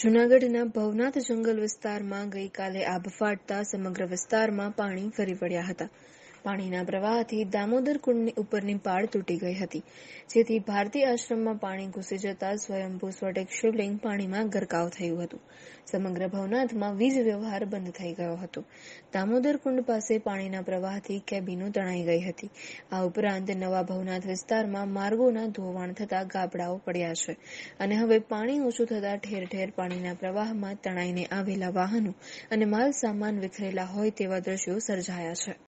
જૂનાગઢના ભવનાથ જંગલ વિસ્તારમાં ગઈકાલે આભ ફાટતા સમગ્ર વિસ્તારમાં પાણી ફરી વળ્યા હતા પાણીના પ્રવાહથી દામોદર કુંડની ઉપરની પાળ તૂટી ગઈ હતી જેથી ભારતીય આશ્રમમાં પાણી ઘૂસી જતા સ્વયંભૂ સ્ફટિક શિવલિંગ પાણીમાં ગરકાવ થયું હતું સમગ્ર ભવનાથમાં વીજ વ્યવહાર બંધ થઈ ગયો હતો દામોદર કુંડ પાસે પાણીના પ્રવાહથી કેબિનો તણાઈ ગઈ હતી આ ઉપરાંત નવા ભવનાથ વિસ્તારમાં માર્ગોના ધોવાણ થતા ગાબડાઓ પડ્યા છે અને હવે પાણી ઓછું થતા ઠેર ઠેર પાણીના પ્રવાહમાં તણાઈને આવેલા વાહનો અને માલ સામાન વિખરેલા હોય તેવા દ્રશ્યો સર્જાયા છે